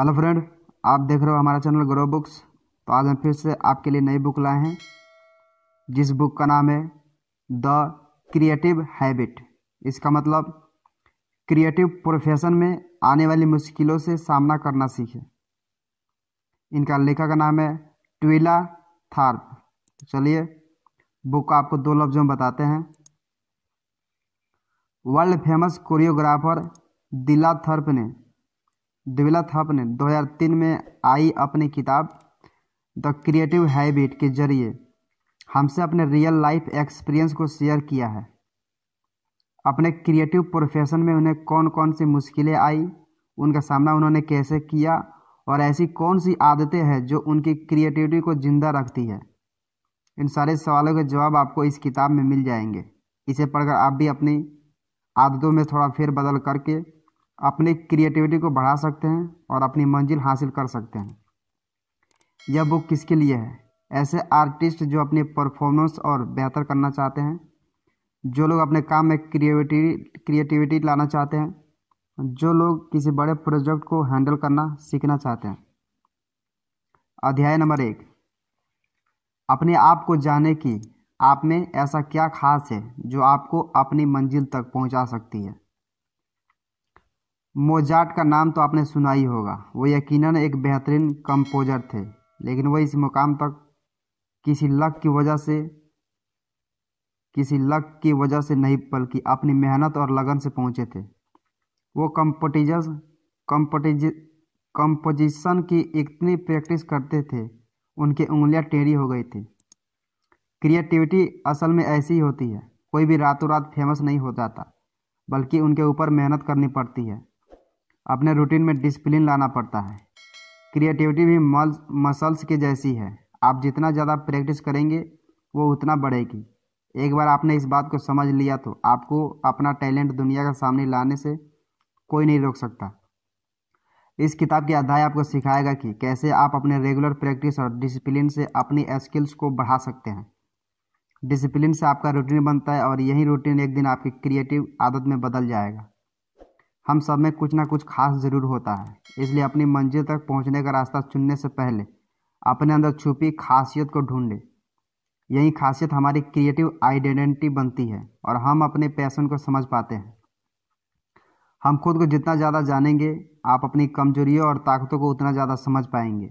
hello friend आप देख रहे हो हमारा चैनल ग्रो बुक्स तो आज हम फिर से आपके लिए नई बुक लाए हैं जिस बुक का नाम है द क्रिएटिव हैबिट इसका मतलब क्रिएटिव प्रोफेशन में आने वाली मुश्किलों से सामना करना सीखे इनका लेखक का नाम है ट्विला थार्प तो चलिए बुक आपको दो लफ्ज़ों में बताते हैं वर्ल्ड फेमस कोरियोग्राफर दिला थर्प ने दिविला थाप ने 2003 में आई अपनी किताब द क्रिएटिव हैबिट के जरिए हमसे अपने रियल लाइफ एक्सपीरियंस को शेयर किया है अपने क्रिएटिव प्रोफेशन में उन्हें कौन कौन सी मुश्किलें आई उनका सामना उन्होंने कैसे किया और ऐसी कौन सी आदतें हैं जो उनकी क्रिएटिविटी को ज़िंदा रखती है इन सारे सवालों के जवाब आपको इस किताब में मिल जाएंगे इसे पढ़कर आप भी अपनी आदतों में थोड़ा फेर बदल करके अपनी क्रिएटिविटी को बढ़ा सकते हैं और अपनी मंजिल हासिल कर सकते हैं यह बुक किसके लिए है ऐसे आर्टिस्ट जो अपनी परफॉर्मेंस और बेहतर करना चाहते हैं जो लोग अपने काम में क्रिएटिविटी क्रिएटिविटी लाना चाहते हैं जो लोग किसी बड़े प्रोजेक्ट को हैंडल करना सीखना चाहते हैं अध्याय नंबर एक अपने आप को जाने की आप में ऐसा क्या खास है जो आपको अपनी मंजिल तक पहुंचा सकती है मोजार्ट का नाम तो आपने सुना ही होगा वो यकीनन एक बेहतरीन कंपोजर थे लेकिन वह इस मुकाम तक किसी लक की वजह से किसी लक की वजह से नहीं बल्कि अपनी मेहनत और लगन से पहुंचे थे वो कंपटिजस कम्पटिज कंपोजिशन की इतनी प्रैक्टिस करते थे उनकी उंगलियां टेढ़ी हो गई थी क्रिएटिविटी असल में ऐसी ही होती है कोई भी रातों रात फेमस नहीं हो जाता बल्कि उनके ऊपर मेहनत करनी पड़ती है अपने रूटीन में डिसिप्लिन लाना पड़ता है क्रिएटिविटी भी मल मसल्स के जैसी है आप जितना ज़्यादा प्रैक्टिस करेंगे वो उतना बढ़ेगी एक बार आपने इस बात को समझ लिया तो आपको अपना टैलेंट दुनिया के सामने लाने से कोई नहीं रोक सकता इस किताब के अध्याय आपको सिखाएगा कि कैसे आप अपने रेगुलर प्रैक्टिस और डिसिप्लिन से अपनी स्किल्स को बढ़ा सकते हैं डिसिप्लिन से आपका रूटीन बनता है और यही रूटीन एक दिन आपकी क्रिएटिव आदत में बदल जाएगा हम सब में कुछ ना कुछ खास ज़रूर होता है इसलिए अपनी मंजिल तक पहुंचने का रास्ता चुनने से पहले अपने अंदर छुपी खासियत को ढूंढें यही खासियत हमारी क्रिएटिव आइडेंटिटी बनती है और हम अपने पैसन को समझ पाते हैं हम खुद को जितना ज़्यादा जानेंगे आप अपनी कमजोरियों और ताकतों को उतना ज़्यादा समझ पाएंगे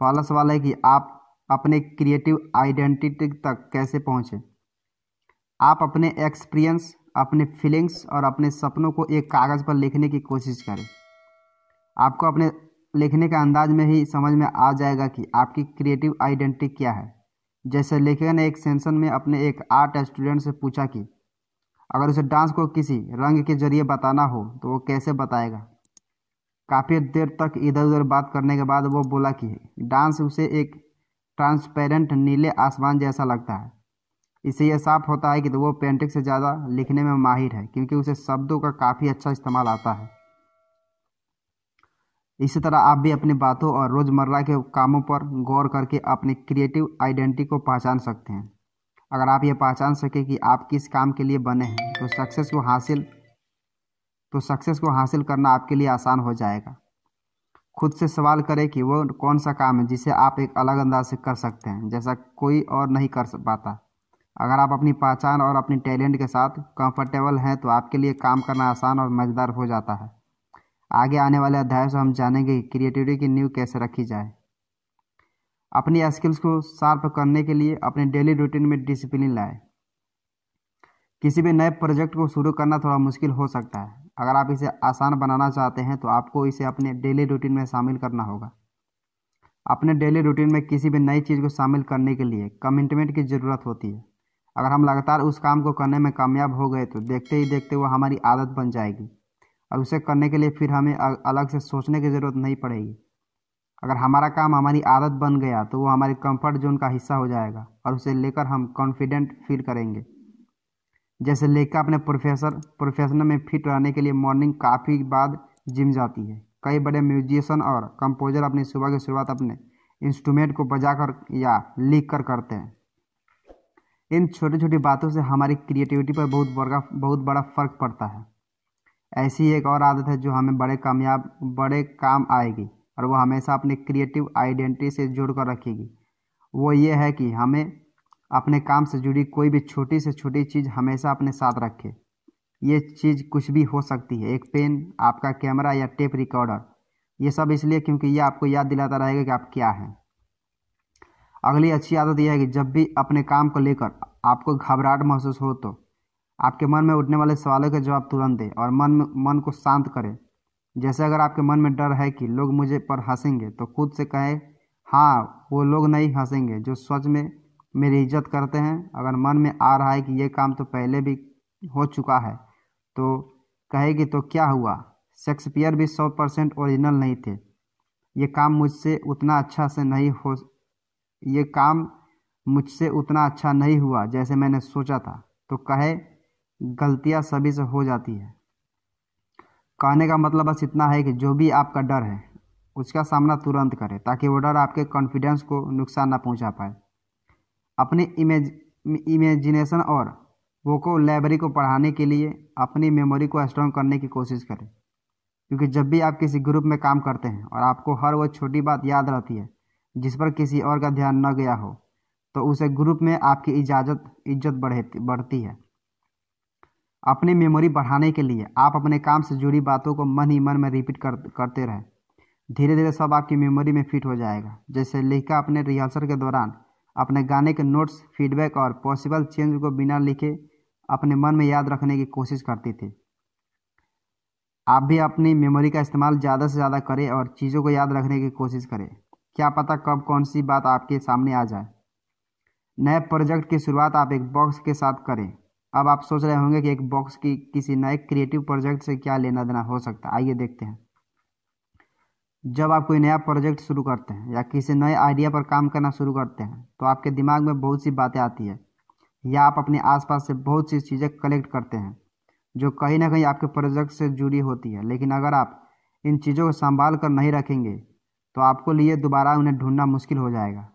पहला सवाल है कि आप अपने क्रिएटिव आइडेंटिटी तक कैसे पहुँचें आप अपने एक्सपीरियंस अपने फीलिंग्स और अपने सपनों को एक कागज़ पर लिखने की कोशिश करें आपको अपने लिखने के अंदाज में ही समझ में आ जाएगा कि आपकी क्रिएटिव आइडेंटिटी क्या है जैसे लेखिका ने एक सेंसन में अपने एक आर्ट स्टूडेंट से पूछा कि अगर उसे डांस को किसी रंग के जरिए बताना हो तो वो कैसे बताएगा काफ़ी देर तक इधर उधर बात करने के बाद वो बोला कि डांस उसे एक ट्रांसपेरेंट नीले आसमान जैसा लगता है इससे यह साफ होता है कि वो पेंटिंग से ज़्यादा लिखने में माहिर है क्योंकि उसे शब्दों का काफ़ी अच्छा इस्तेमाल आता है इसी तरह आप भी अपनी बातों और रोज़मर्रा के कामों पर गौर करके अपने क्रिएटिव आइडेंटिटी को पहचान सकते हैं अगर आप ये पहचान सके कि आप किस काम के लिए बने हैं तो सक्सेस को हासिल तो सक्सेस को हासिल करना आपके लिए आसान हो जाएगा खुद से सवाल करें कि वो कौन सा काम है जिसे आप एक अलग अंदाज से कर सकते हैं जैसा कोई और नहीं कर पाता अगर आप अपनी पहचान और अपनी टैलेंट के साथ कंफर्टेबल हैं तो आपके लिए काम करना आसान और मज़ेदार हो जाता है आगे आने वाले अध्याय से हम जानेंगे क्रिएटिविटी की नींव कैसे रखी जाए अपनी स्किल्स को शार्प करने के लिए अपने डेली रूटीन में डिसिप्लिन लाएं किसी भी नए प्रोजेक्ट को शुरू करना थोड़ा मुश्किल हो सकता है अगर आप इसे आसान बनाना चाहते हैं तो आपको इसे अपने डेली रूटीन में शामिल करना होगा अपने डेली रूटीन में किसी भी नई चीज़ को शामिल करने के लिए कमिटमेंट की ज़रूरत होती है अगर हम लगातार उस काम को करने में कामयाब हो गए तो देखते ही देखते वो हमारी आदत बन जाएगी और उसे करने के लिए फिर हमें अलग से सोचने की ज़रूरत नहीं पड़ेगी अगर हमारा काम हमारी आदत बन गया तो वो हमारी कंफर्ट जोन का हिस्सा हो जाएगा और उसे लेकर हम कॉन्फिडेंट फील करेंगे जैसे लेखा अपने प्रोफेसर प्रोफेशन में फिट रहने के लिए मॉर्निंग काफ़ी बाद जिम जाती है कई बड़े म्यूजिशियन और कंपोजर अपनी सुबह की शुरुआत अपने इंस्ट्रूमेंट को बजाकर या लिख कर करते हैं इन छोटी छोटी बातों से हमारी क्रिएटिविटी पर बहुत बड़ा बहुत बड़ा फर्क पड़ता है ऐसी एक और आदत है जो हमें बड़े कामयाब बड़े काम आएगी और वह हमेशा अपने क्रिएटिव आइडेंटिटी से जुड़ कर रखेगी वो ये है कि हमें अपने काम से जुड़ी कोई भी छोटी से छोटी चीज़ हमेशा अपने साथ रखें ये चीज़ कुछ भी हो सकती है एक पेन आपका कैमरा या टेप रिकॉर्डर ये सब इसलिए क्योंकि ये आपको याद दिलाता रहेगा कि आप क्या हैं अगली अच्छी आदत यह है कि जब भी अपने काम को लेकर आपको घबराहट महसूस हो तो आपके मन में उठने वाले सवालों के जवाब तुरंत दें और मन में मन को शांत करें जैसे अगर आपके मन में डर है कि लोग मुझे पर हंसेंगे तो खुद से कहें हाँ वो लोग नहीं हंसेंगे जो सच में मेरी इज्जत करते हैं अगर मन में आ रहा है कि ये काम तो पहले भी हो चुका है तो कहेगी तो क्या हुआ शेक्सपियर भी सौ परसेंट ओरिजिनल नहीं थे ये काम मुझसे उतना अच्छा से नहीं हो ये काम मुझसे उतना अच्छा नहीं हुआ जैसे मैंने सोचा था तो कहे गलतियाँ सभी से हो जाती है कहने का मतलब बस इतना है कि जो भी आपका डर है उसका सामना तुरंत करें ताकि वो डर आपके कॉन्फिडेंस को नुकसान ना पहुंचा पाए अपने इमेज इमेजिनेशन और को लाइब्रेरी को पढ़ाने के लिए अपनी मेमोरी को स्ट्रॉन्ग करने की कोशिश करें क्योंकि जब भी आप किसी ग्रुप में काम करते हैं और आपको हर वो छोटी बात याद रहती है जिस पर किसी और का ध्यान न गया हो तो उसे ग्रुप में आपकी इजाज़त इज्जत बढ़ती बढ़ती है अपनी मेमोरी बढ़ाने के लिए आप अपने काम से जुड़ी बातों को मन ही मन में रिपीट कर, करते रहें धीरे धीरे सब आपकी मेमोरी में फिट हो जाएगा जैसे लिखा अपने रिहर्सल के दौरान अपने गाने के नोट्स फीडबैक और पॉसिबल चेंज को बिना लिखे अपने मन में याद रखने की कोशिश करती थी आप भी अपनी मेमोरी का इस्तेमाल ज़्यादा से ज़्यादा करें और चीज़ों को याद रखने की कोशिश करें क्या पता कब कौन सी बात आपके सामने आ जाए नए प्रोजेक्ट की शुरुआत आप एक बॉक्स के साथ करें अब आप सोच रहे होंगे कि एक बॉक्स की किसी नए क्रिएटिव प्रोजेक्ट से क्या लेना देना हो सकता है आइए देखते हैं जब आप कोई नया प्रोजेक्ट शुरू करते हैं या किसी नए आइडिया पर काम करना शुरू करते हैं तो आपके दिमाग में बहुत सी बातें आती है या आप अपने आसपास से बहुत सी चीज़ें कलेक्ट करते हैं जो कहीं ना कहीं आपके प्रोजेक्ट से जुड़ी होती है लेकिन अगर आप इन चीज़ों को संभाल कर नहीं रखेंगे तो आपको लिए दोबारा उन्हें ढूंढना मुश्किल हो जाएगा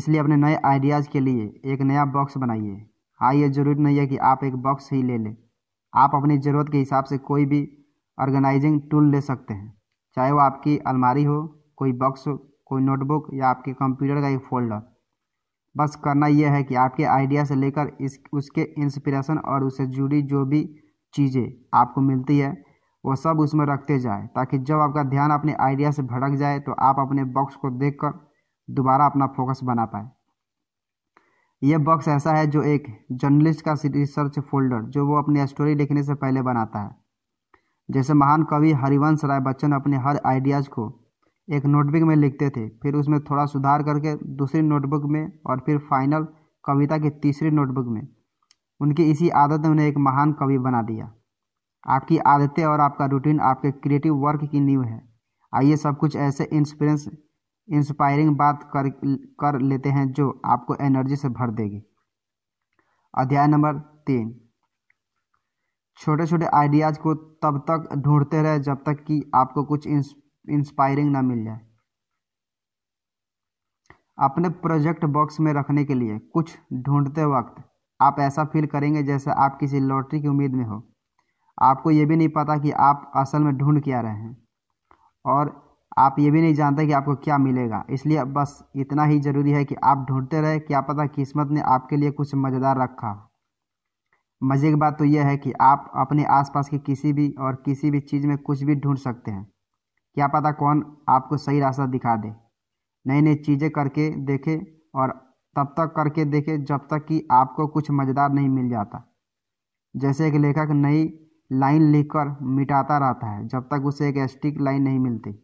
इसलिए अपने नए आइडियाज़ के लिए एक नया बॉक्स बनाइए हाँ ये ज़रूरी नहीं है कि आप एक बॉक्स ही ले लें आप अपनी ज़रूरत के हिसाब से कोई भी ऑर्गेनाइजिंग टूल ले सकते हैं चाहे वो आपकी अलमारी हो कोई बॉक्स हो कोई नोटबुक या आपके कंप्यूटर का एक फोल्डर बस करना यह है कि आपके आइडिया से लेकर इस उसके इंस्पिरेशन और उससे जुड़ी जो भी चीज़ें आपको मिलती है वो सब उसमें रखते जाए ताकि जब आपका ध्यान अपने आइडिया से भड़क जाए तो आप अपने बॉक्स को देख कर दोबारा अपना फोकस बना पाए यह बॉक्स ऐसा है जो एक जर्नलिस्ट का रिसर्च फोल्डर जो वो अपनी स्टोरी लिखने से पहले बनाता है जैसे महान कवि हरिवंश राय बच्चन अपने हर आइडियाज़ को एक नोटबुक में लिखते थे फिर उसमें थोड़ा सुधार करके दूसरी नोटबुक में और फिर फाइनल कविता की तीसरी नोटबुक में उनकी इसी आदत ने उन्हें एक महान कवि बना दिया आपकी आदतें और आपका रूटीन आपके क्रिएटिव वर्क की नींव है आइए सब कुछ ऐसे इंस्पिरेंस इंस्पायरिंग बात कर कर लेते हैं जो आपको एनर्जी से भर देगी अध्याय नंबर तीन छोटे छोटे आइडियाज़ को तब तक ढूंढते रहे जब तक कि आपको कुछ इंस्पायरिंग ना मिल जाए अपने प्रोजेक्ट बॉक्स में रखने के लिए कुछ ढूंढते वक्त आप ऐसा फील करेंगे जैसे आप किसी लॉटरी की उम्मीद में हो आपको ये भी नहीं पता कि आप असल में ढूंढ क्या रहे हैं और आप ये भी नहीं जानते कि आपको क्या मिलेगा इसलिए बस इतना ही ज़रूरी है कि आप ढूंढते रहे क्या पता किस्मत ने आपके लिए कुछ मज़ेदार रखा मज़े की बात तो यह है कि आप अपने आसपास की किसी भी और किसी भी चीज़ में कुछ भी ढूंढ सकते हैं क्या पता कौन आपको सही रास्ता दिखा दे नई नई चीज़ें करके देखें और तब तक करके देखें जब तक कि आपको कुछ मज़ेदार नहीं मिल जाता जैसे एक लेखक नई लाइन लिखकर मिटाता रहता है जब तक उसे एक स्टिक लाइन नहीं मिलती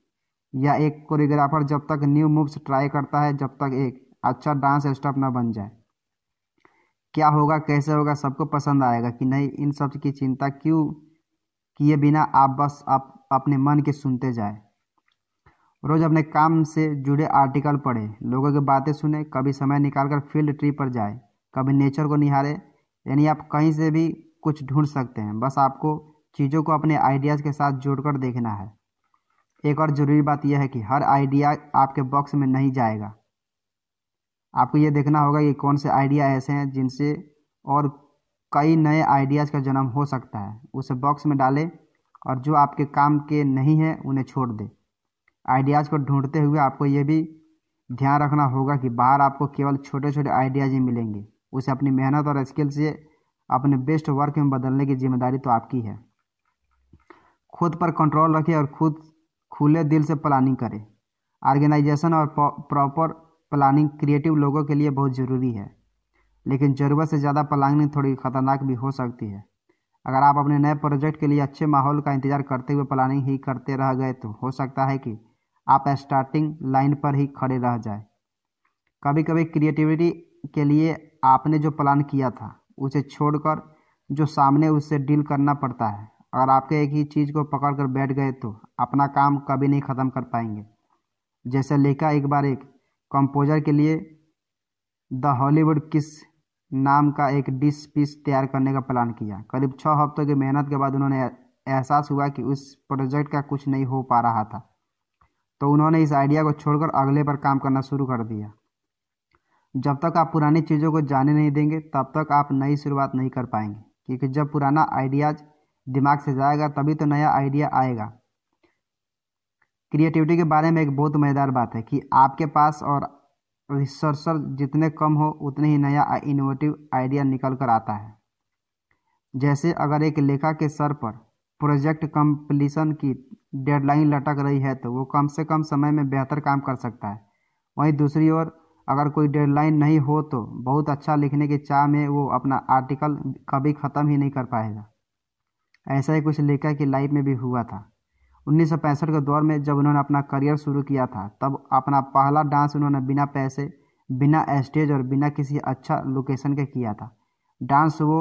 या एक कोरियोग्राफर जब तक न्यू मूव्स ट्राई करता है जब तक एक अच्छा डांस स्टेप ना बन जाए क्या होगा कैसे होगा सबको पसंद आएगा कि नहीं इन सब की चिंता क्यों किए बिना आप बस आप अपने मन के सुनते जाए रोज़ अपने काम से जुड़े आर्टिकल पढ़े लोगों की बातें सुने कभी समय निकालकर फील्ड ट्रिप पर जाए कभी नेचर को निहारे यानी आप कहीं से भी कुछ ढूंढ सकते हैं बस आपको चीज़ों को अपने आइडियाज़ के साथ जोड़कर देखना है एक और ज़रूरी बात यह है कि हर आइडिया आपके बॉक्स में नहीं जाएगा आपको ये देखना होगा कि कौन से आइडिया ऐसे हैं जिनसे और कई नए आइडियाज़ का जन्म हो सकता है उसे बॉक्स में डालें और जो आपके काम के नहीं हैं उन्हें छोड़ दें आइडियाज़ को ढूंढते हुए आपको ये भी ध्यान रखना होगा कि बाहर आपको केवल छोटे छोटे आइडियाज़ ही मिलेंगे उसे अपनी मेहनत और स्किल से अपने बेस्ट वर्क में बदलने की जिम्मेदारी तो आपकी है खुद पर कंट्रोल रखें और खुद खुले दिल से प्लानिंग करें ऑर्गेनाइजेशन और प्रॉपर प्लानिंग क्रिएटिव लोगों के लिए बहुत ज़रूरी है लेकिन ज़रूरत से ज़्यादा प्लानिंग थोड़ी ख़तरनाक भी हो सकती है अगर आप अपने नए प्रोजेक्ट के लिए अच्छे माहौल का इंतज़ार करते हुए प्लानिंग ही करते रह गए तो हो सकता है कि आप स्टार्टिंग लाइन पर ही खड़े रह जाए कभी कभी क्रिएटिविटी के लिए आपने जो प्लान किया था उसे छोड़कर जो सामने उससे डील करना पड़ता है अगर आपके एक ही चीज़ को पकड़ कर बैठ गए तो अपना काम कभी नहीं ख़त्म कर पाएंगे जैसे लेखा एक बार एक कंपोजर के लिए द हॉलीवुड किस नाम का एक डिश पीस तैयार करने का प्लान किया करीब छः हफ्तों की मेहनत के बाद उन्होंने एहसास हुआ कि उस प्रोजेक्ट का कुछ नहीं हो पा रहा था तो उन्होंने इस आइडिया को छोड़कर अगले पर काम करना शुरू कर दिया जब तक आप पुरानी चीज़ों को जाने नहीं देंगे तब तक आप नई शुरुआत नहीं कर पाएंगे क्योंकि जब पुराना आइडियाज दिमाग से जाएगा तभी तो नया आइडिया आएगा क्रिएटिविटी के बारे में एक बहुत मज़ेदार बात है कि आपके पास और रिसर्चर जितने कम हो उतने ही नया इनोवेटिव आइडिया निकल कर आता है जैसे अगर एक लेखा के सर पर प्रोजेक्ट कंप्लीशन की डेडलाइन लटक रही है तो वो कम से कम समय में बेहतर काम कर सकता है वहीं दूसरी ओर अगर कोई डेडलाइन नहीं हो तो बहुत अच्छा लिखने की चाह में वो अपना आर्टिकल कभी ख़त्म ही नहीं कर पाएगा ऐसा ही कुछ लेखक की लाइफ में भी हुआ था उन्नीस के दौर में जब उन्होंने अपना करियर शुरू किया था तब अपना पहला डांस उन्होंने बिना पैसे बिना स्टेज और बिना किसी अच्छा लोकेशन के किया था डांस वो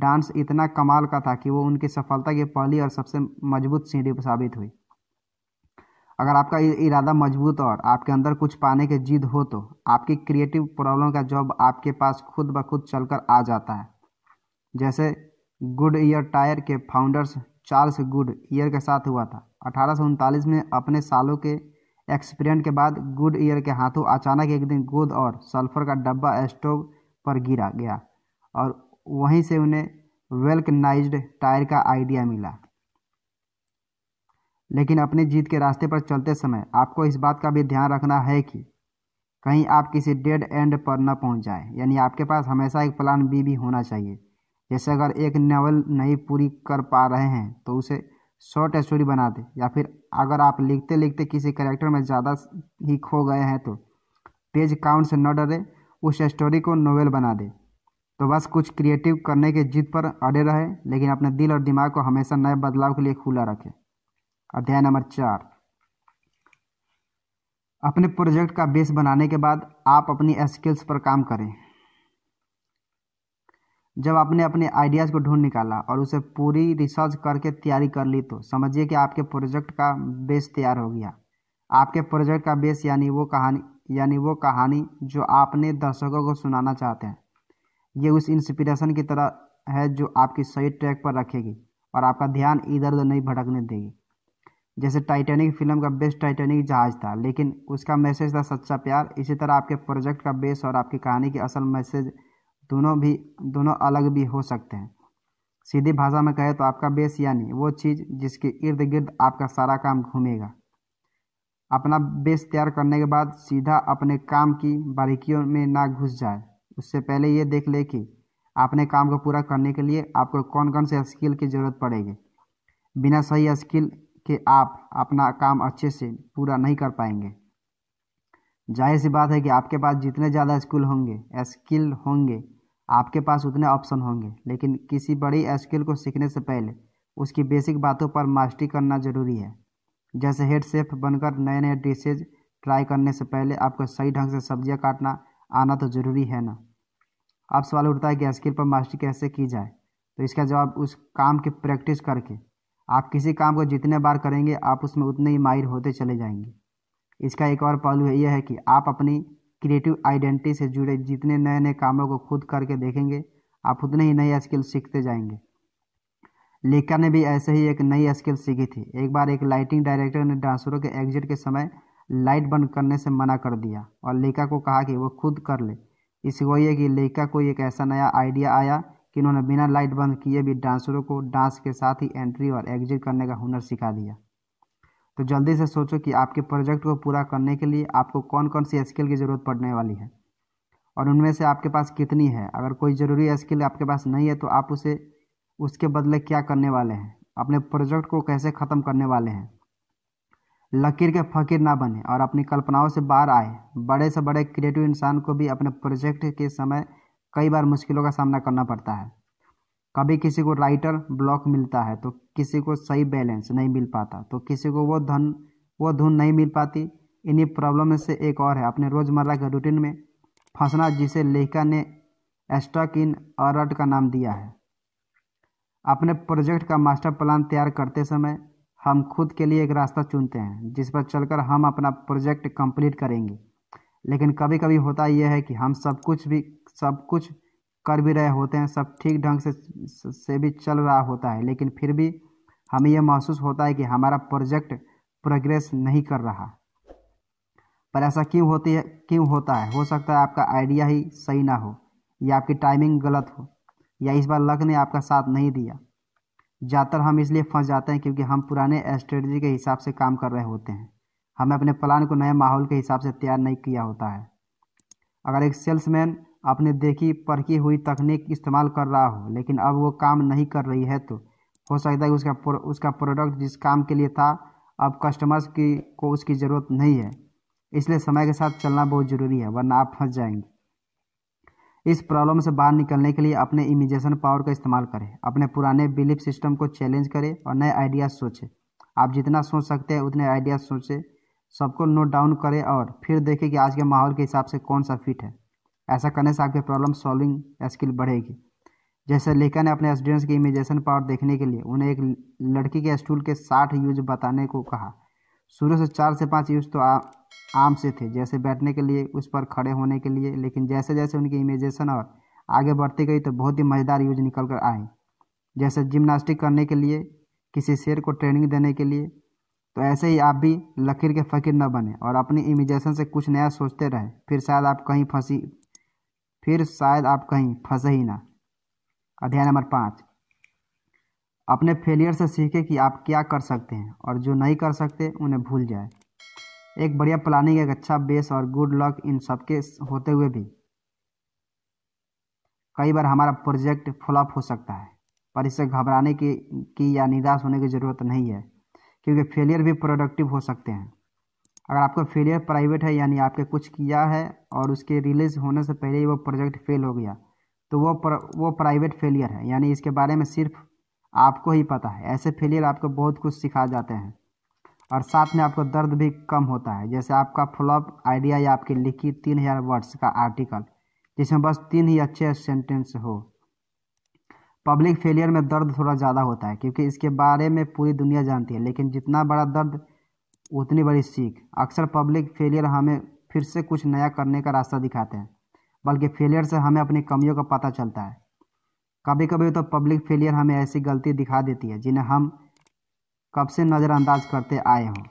डांस इतना कमाल का था कि वो उनकी सफलता की पहली और सबसे मजबूत सीढ़ी साबित हुई अगर आपका इरादा मजबूत और आपके अंदर कुछ पाने की जिद हो तो आपकी क्रिएटिव प्रॉब्लम का जॉब आपके पास खुद ब खुद चल कर आ जाता है जैसे गुड ईयर टायर के फाउंडर्स चार्ल्स गुड ईयर के साथ हुआ था अठारह में अपने सालों के एक्सपेरिमेंट के बाद गुड ईयर के हाथों अचानक एक दिन गोद और सल्फर का डब्बा स्टोव पर गिरा गया और वहीं से उन्हें वेल्कनाइज्ड टायर का आइडिया मिला लेकिन अपनी जीत के रास्ते पर चलते समय आपको इस बात का भी ध्यान रखना है कि कहीं आप किसी डेड एंड पर न पहुंच जाए यानी आपके पास हमेशा एक प्लान बी भी होना चाहिए जैसे अगर एक नावल नहीं पूरी कर पा रहे हैं तो उसे शॉर्ट स्टोरी बना दें या फिर अगर आप लिखते लिखते किसी करेक्टर में ज़्यादा ही खो गए हैं तो पेज काउंट से न डरे उस स्टोरी को नोवेल बना दें तो बस कुछ क्रिएटिव करने के जिद पर अड़े रहे लेकिन अपने दिल और दिमाग को हमेशा नए बदलाव के लिए खुला रखें अध्याय नंबर चार अपने प्रोजेक्ट का बेस बनाने के बाद आप अपनी स्किल्स पर काम करें जब आपने अपने आइडियाज़ को ढूंढ निकाला और उसे पूरी रिसर्च करके तैयारी कर ली तो समझिए कि आपके प्रोजेक्ट का बेस तैयार हो गया आपके प्रोजेक्ट का बेस यानी वो कहानी यानी वो कहानी जो आपने दर्शकों को सुनाना चाहते हैं ये उस इंस्पिरेशन की तरह है जो आपकी सही ट्रैक पर रखेगी और आपका ध्यान इधर उधर नहीं भटकने देगी जैसे टाइटैनिक फिल्म का बेस्ट टाइटैनिक जहाज था लेकिन उसका मैसेज था सच्चा प्यार इसी तरह आपके प्रोजेक्ट का बेस और आपकी कहानी के असल मैसेज दोनों भी दोनों अलग भी हो सकते हैं सीधी भाषा में कहे तो आपका बेस यानी वो चीज़ जिसके इर्द गिर्द आपका सारा काम घूमेगा अपना बेस तैयार करने के बाद सीधा अपने काम की बारीकियों में ना घुस जाए उससे पहले ये देख ले कि आपने काम को पूरा करने के लिए आपको कौन कौन से स्किल की ज़रूरत पड़ेगी बिना सही स्किल कि आप अपना काम अच्छे से पूरा नहीं कर पाएंगे जाहिर सी बात है कि आपके पास जितने ज़्यादा स्किल होंगे स्किल होंगे आपके पास उतने ऑप्शन होंगे लेकिन किसी बड़ी स्किल को सीखने से पहले उसकी बेसिक बातों पर मास्टरी करना ज़रूरी है जैसे हेड सेफ बनकर नए नए डिशेज ट्राई करने से पहले आपको सही ढंग से सब्जियां काटना आना तो ज़रूरी है ना अब सवाल उठता है कि स्किल पर मास्टरी कैसे की जाए तो इसका जवाब उस काम की प्रैक्टिस करके आप किसी काम को जितने बार करेंगे आप उसमें उतने ही माहिर होते चले जाएंगे इसका एक और पहलू यह है कि आप अपनी क्रिएटिव आइडेंटिटी से जुड़े जितने नए नए कामों को खुद करके देखेंगे आप उतने ही नए स्किल सीखते जाएंगे लेखा ने भी ऐसे ही एक नई स्किल सीखी थी एक बार एक लाइटिंग डायरेक्टर ने डांसरों के एग्जिट के समय लाइट बंद करने से मना कर दिया और लेखा को कहा कि वो खुद कर ले इस वही है कि लेखा को एक ऐसा नया आइडिया आया इन्होंने बिना लाइट बंद किए भी डांसरों को डांस के साथ ही एंट्री और एग्जिट करने का हुनर सिखा दिया तो जल्दी से सोचो कि आपके प्रोजेक्ट को पूरा करने के लिए आपको कौन कौन सी स्किल की ज़रूरत पड़ने वाली है और उनमें से आपके पास कितनी है अगर कोई ज़रूरी स्किल आपके पास नहीं है तो आप उसे उसके बदले क्या करने वाले हैं अपने प्रोजेक्ट को कैसे ख़त्म करने वाले हैं लकीर के फकीर ना बने और अपनी कल्पनाओं से बाहर आए बड़े से बड़े क्रिएटिव इंसान को भी अपने प्रोजेक्ट के समय कई बार मुश्किलों का सामना करना पड़ता है कभी किसी को राइटर ब्लॉक मिलता है तो किसी को सही बैलेंस नहीं मिल पाता तो किसी को वो धन वो धुन नहीं मिल पाती इन्हीं प्रॉब्लम से एक और है अपने रोज़मर्रा के रूटीन में फंसना जिसे लेखिका ने एस्टक इन अरट का नाम दिया है अपने प्रोजेक्ट का मास्टर प्लान तैयार करते समय हम खुद के लिए एक रास्ता चुनते हैं जिस पर चलकर हम अपना प्रोजेक्ट कंप्लीट करेंगे लेकिन कभी कभी होता यह है कि हम सब कुछ भी सब कुछ कर भी रहे होते हैं सब ठीक ढंग से से भी चल रहा होता है लेकिन फिर भी हमें यह महसूस होता है कि हमारा प्रोजेक्ट प्रोग्रेस नहीं कर रहा पर ऐसा क्यों होती है क्यों होता है हो सकता है आपका आइडिया ही सही ना हो या आपकी टाइमिंग गलत हो या इस बार लक ने आपका साथ नहीं दिया ज़्यादातर हम इसलिए फंस जाते हैं क्योंकि हम पुराने स्ट्रेटजी के हिसाब से काम कर रहे होते हैं हमें अपने प्लान को नए माहौल के हिसाब से तैयार नहीं किया होता है अगर एक सेल्समैन अपने देखी परखी हुई तकनीक इस्तेमाल कर रहा हो लेकिन अब वो काम नहीं कर रही है तो हो सकता है उसका उसका प्रोडक्ट जिस काम के लिए था अब कस्टमर्स की को उसकी ज़रूरत नहीं है इसलिए समय के साथ चलना बहुत ज़रूरी है वरना आप फंस जाएंगे इस प्रॉब्लम से बाहर निकलने के लिए अपने इमिजेशन पावर का इस्तेमाल करें अपने पुराने बिलीफ सिस्टम को चैलेंज करें और नए आइडियाज़ सोचें आप जितना सोच सकते हैं उतने आइडियाज़ सोचें सबको नोट डाउन करें और फिर देखें कि आज के माहौल के हिसाब से कौन सा फिट है ऐसा करने से आपके प्रॉब्लम सॉल्विंग स्किल बढ़ेगी जैसे लेखा ने अपने स्टूडेंट्स की इमेजेशन पावर देखने के लिए उन्हें एक लड़की के स्टूल के साठ यूज बताने को कहा शुरू से चार से पाँच यूज तो आ, आम से थे जैसे बैठने के लिए उस पर खड़े होने के लिए लेकिन जैसे जैसे उनकी इमेजेशन और आगे बढ़ती गई तो बहुत ही मज़ेदार यूज निकल कर आए जैसे जिमनास्टिक करने के लिए किसी शेर को ट्रेनिंग देने के लिए तो ऐसे ही आप भी लकीर के फकीर न बने और अपनी इमिजेशन से कुछ नया सोचते रहें फिर शायद आप कहीं फंसी फिर शायद आप कहीं फंसे ही ना अध्याय नंबर पाँच अपने फेलियर से सीखें कि आप क्या कर सकते हैं और जो नहीं कर सकते उन्हें भूल जाए एक बढ़िया प्लानिंग एक अच्छा बेस और गुड लक इन सबके होते हुए भी कई बार हमारा प्रोजेक्ट फ्लॉप हो सकता है पर इसे घबराने की, की या निराश होने की ज़रूरत नहीं है क्योंकि फेलियर भी प्रोडक्टिव हो सकते हैं अगर आपका फेलियर प्राइवेट है यानी आपके कुछ किया है और उसके रिलीज होने से पहले ही वो प्रोजेक्ट फेल हो गया तो वो प्र, वो प्राइवेट फेलियर है यानी इसके बारे में सिर्फ आपको ही पता है ऐसे फेलियर आपको बहुत कुछ सिखा जाते हैं और साथ में आपको दर्द भी कम होता है जैसे आपका फ्लॉप आइडिया या आपकी लिखी तीन हज़ार वर्ड्स का आर्टिकल जिसमें बस तीन ही अच्छे सेंटेंस हो पब्लिक फेलियर में दर्द थोड़ा ज़्यादा होता है क्योंकि इसके बारे में पूरी दुनिया जानती है लेकिन जितना बड़ा दर्द उतनी बड़ी सीख अक्सर पब्लिक फेलियर हमें फिर से कुछ नया करने का रास्ता दिखाते हैं बल्कि फेलियर से हमें अपनी कमियों का पता चलता है कभी कभी तो पब्लिक फेलियर हमें ऐसी गलती दिखा देती है जिन्हें हम कब से नज़रअंदाज करते आए हों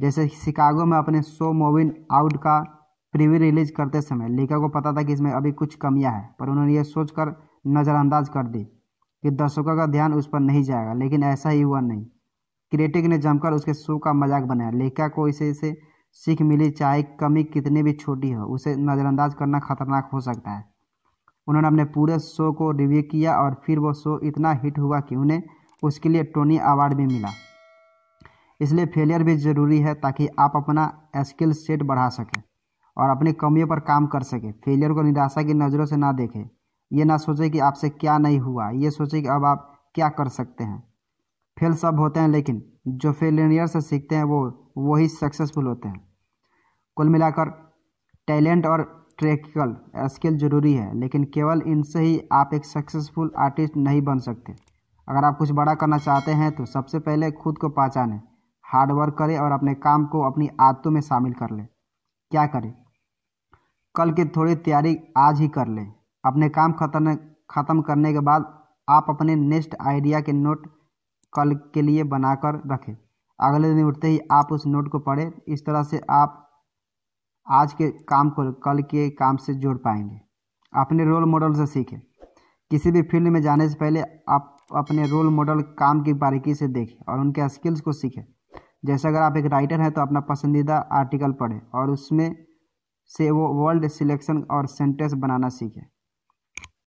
जैसे शिकागो में अपने शो मोविन आउट का प्रीव्यू रिलीज करते समय लेखक को पता था कि इसमें अभी कुछ कमियां हैं पर उन्होंने ये सोचकर नज़रअंदाज कर दी कि दर्शकों का ध्यान उस पर नहीं जाएगा लेकिन ऐसा ही हुआ नहीं क्रिएटिक ने जमकर उसके शो का मजाक बनाया लेखिका को इसे इसे सीख मिली चाहे कमी कितनी भी छोटी हो उसे नज़रअंदाज करना खतरनाक हो सकता है उन्होंने अपने पूरे शो को रिव्यू किया और फिर वो शो इतना हिट हुआ कि उन्हें उसके लिए टोनी अवार्ड भी मिला इसलिए फेलियर भी ज़रूरी है ताकि आप अपना स्किल सेट बढ़ा सकें और अपनी कमियों पर काम कर सकें फेलियर को निराशा की नज़रों से ना देखें ये ना सोचे कि आपसे क्या नहीं हुआ ये सोचे कि अब आप क्या कर सकते हैं फेल सब होते हैं लेकिन जो फेलियर से सीखते हैं वो वही सक्सेसफुल होते हैं कुल मिलाकर टैलेंट और प्रैक्टिकल स्किल जरूरी है लेकिन केवल इनसे ही आप एक सक्सेसफुल आर्टिस्ट नहीं बन सकते अगर आप कुछ बड़ा करना चाहते हैं तो सबसे पहले खुद को पहचानें हार्डवर्क करें और अपने काम को अपनी आदतों में शामिल कर लें क्या करें कल की थोड़ी तैयारी आज ही कर लें अपने काम खत्म करने के बाद आप अपने नेक्स्ट आइडिया के नोट कल के लिए बनाकर रखें अगले दिन उठते ही आप उस नोट को पढ़ें इस तरह से आप आज के काम को कल के काम से जोड़ पाएंगे अपने रोल मॉडल से सीखें किसी भी फील्ड में जाने से पहले आप अपने रोल मॉडल काम की बारीकी से देखें और उनके स्किल्स को सीखें जैसे अगर आप एक राइटर हैं तो अपना पसंदीदा आर्टिकल पढ़ें और उसमें से वो वर्ल्ड सिलेक्शन और सेंटेंस बनाना सीखें